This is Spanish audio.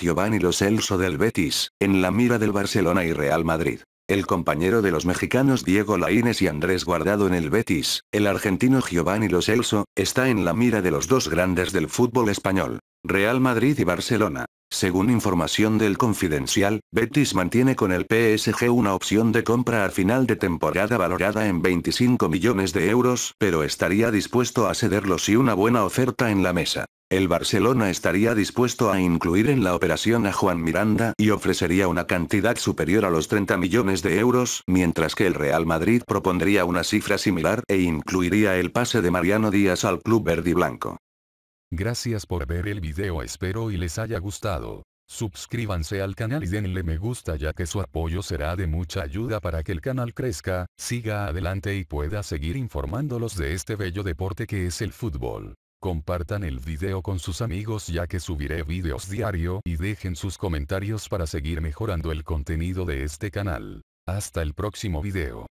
Giovanni Los Elso del Betis, en la mira del Barcelona y Real Madrid. El compañero de los mexicanos Diego Laínez y Andrés Guardado en el Betis, el argentino Giovanni Lo Celso, está en la mira de los dos grandes del fútbol español, Real Madrid y Barcelona. Según información del Confidencial, Betis mantiene con el PSG una opción de compra al final de temporada valorada en 25 millones de euros, pero estaría dispuesto a cederlo si una buena oferta en la mesa. El Barcelona estaría dispuesto a incluir en la operación a Juan Miranda y ofrecería una cantidad superior a los 30 millones de euros, mientras que el Real Madrid propondría una cifra similar e incluiría el pase de Mariano Díaz al club blanco Gracias por ver el video espero y les haya gustado. Suscríbanse al canal y denle me gusta ya que su apoyo será de mucha ayuda para que el canal crezca, siga adelante y pueda seguir informándolos de este bello deporte que es el fútbol. Compartan el video con sus amigos ya que subiré videos diario y dejen sus comentarios para seguir mejorando el contenido de este canal. Hasta el próximo video.